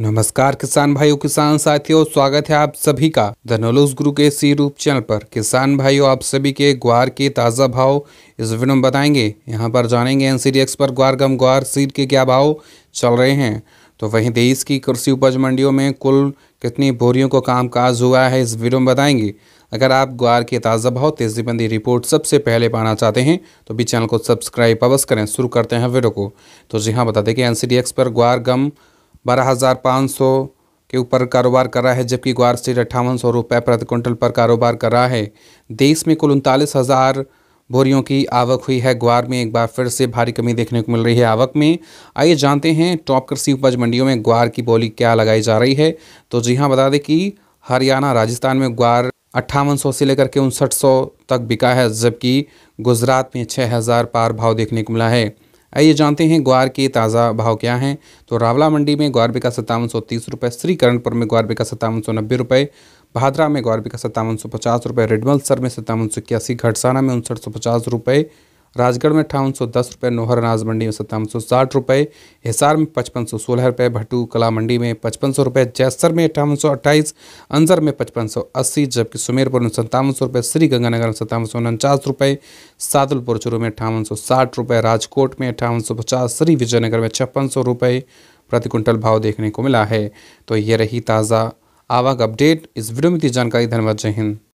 नमस्कार किसान भाइयों किसान साथियों स्वागत है आप सभी का धनोलोस गुरु के सी रूप चैनल पर किसान भाइयों आप सभी के ग्वार के ताज़ा भाव इस वीडियो में बताएंगे यहां पर जानेंगे एन सी पर ग्वार गम ग्वार सीड के क्या भाव चल रहे हैं तो वहीं देश की कृषि उपज मंडियों में कुल कितनी बोरियों को कामकाज हुआ है इस वीडियो में बताएंगे अगर आप ग्वार के ताज़ा भाव तेजीबंदी रिपोर्ट सबसे पहले पाना चाहते हैं तो भी चैनल को सब्सक्राइब अवश्य करें शुरू करते हैं वीडियो को तो जी हाँ बता दें कि एन पर ग्वार गम बारह हज़ार पाँच सौ के ऊपर कारोबार कर रहा है जबकि ग्वार स्टेट अट्ठावन सौ रुपये प्रति क्विंटल पर कारोबार कर रहा है देश में कुल उनतालीस हज़ार बोरियों की आवक हुई है ग्वार में एक बार फिर से भारी कमी देखने को मिल रही है आवक में आइए जानते हैं टॉप कृषि उपज मंडियों में ग्वार की बोली क्या लगाई जा रही है तो जी हाँ बता दें कि हरियाणा राजस्थान में ग्वार अट्ठावन से लेकर के उनसठ तक बिका है जबकि गुजरात में छः पार भाव देखने को मिला है आइए जानते हैं ग्वार के ताज़ा भाव क्या हैं तो रावला मंडी में ग्वार बिका सत्तावन सौ तीस रुपये श्रीकरणपुर में ग्वार बिका सत्तावन सौ नब्बे रुपये भादरा में ग्वार बिका सत्तावन सौ पचास रुपये रेडमल सर में सत्तावन सौ इक्यासी घटसाना में उनसठ सौ पचास रुपये राजगढ़ में अठावन सौ दस रुपये नोहर अनाज मंडी में सत्तावन सौ साठ रुपये हिसार में पचपन सौ सोलह रुपये भटू कला मंडी में पचपन सौ रुपये जैसर में अठावन सौ अट्ठाईस अंजर में पचपन सौ अस्सी जबकि सुमेरपुर में सत्तावन सौ रुपये श्रीगंगानगर में सत्तावन सौ उनचास रुपये सादुलपुर चुरू में अठावन सौ साठ रुपये राजकोट में अठावन सौ पचास श्री विजयनगर में छप्पन सौ रुपये प्रति क्विंटल भाव देखने को मिला है तो ये रही ताज़ा आवाग अपडेट इस वीडियो में दी जानकारी धन्यवाद जय हिंद